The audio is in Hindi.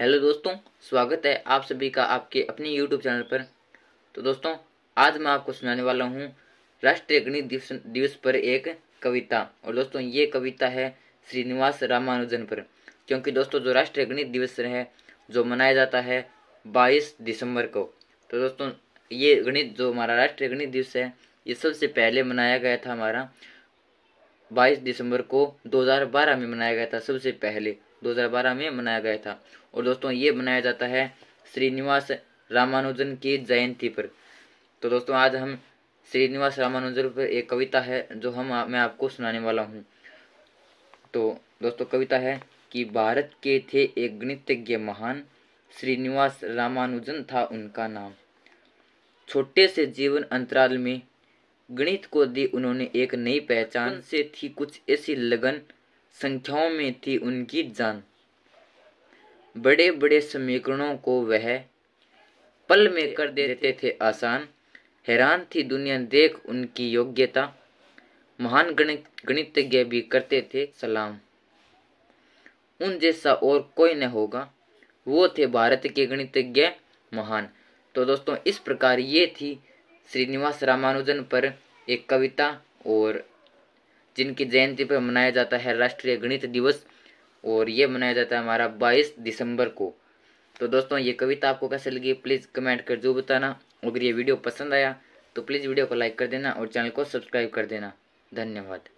हेलो दोस्तों स्वागत है आप सभी का आपके अपने यूट्यूब चैनल पर तो दोस्तों आज मैं आपको सुनाने वाला हूँ राष्ट्रीय गणित दिवस दिवस पर एक कविता और दोस्तों ये कविता है श्रीनिवास रामानुजन पर क्योंकि दोस्तों जो राष्ट्रीय गणित दिवस है जो मनाया जाता है बाईस दिसंबर को तो दोस्तों ये गणित जो हमारा राष्ट्रीय गणित दिवस है ये सबसे पहले मनाया गया था हमारा बाईस दिसंबर को 2012 में मनाया गया था सबसे पहले 2012 में मनाया गया था और दोस्तों ये मनाया जाता है श्रीनिवास रामानुजन की जयंती पर तो दोस्तों आज हम श्रीनिवास रामानुजन पर एक कविता है जो हम मैं आपको सुनाने वाला हूँ तो दोस्तों कविता है कि भारत के थे एक गणितज्ञ महान श्रीनिवास रामानुजन था उनका नाम छोटे से जीवन अंतराल में गणित को दी उन्होंने एक नई पहचान से थी कुछ ऐसी लगन संख्याओं में थी उनकी जान बड़े बड़े समीकरणों को वह पल में कर देते थे आसान हैरान थी दुनिया देख उनकी योग्यता महान गणित गणितज्ञ भी करते थे सलाम उन जैसा और कोई न होगा वो थे भारत के गणितज्ञ महान तो दोस्तों इस प्रकार ये थी श्रीनिवास रामानुजन पर एक कविता और जिनकी जयंती पर मनाया जाता है राष्ट्रीय गणित दिवस और ये मनाया जाता है हमारा बाईस दिसंबर को तो दोस्तों ये कविता आपको कैसे लगी प्लीज़ कमेंट कर जो बताना अगर ये वीडियो पसंद आया तो प्लीज़ वीडियो को लाइक कर देना और चैनल को सब्सक्राइब कर देना धन्यवाद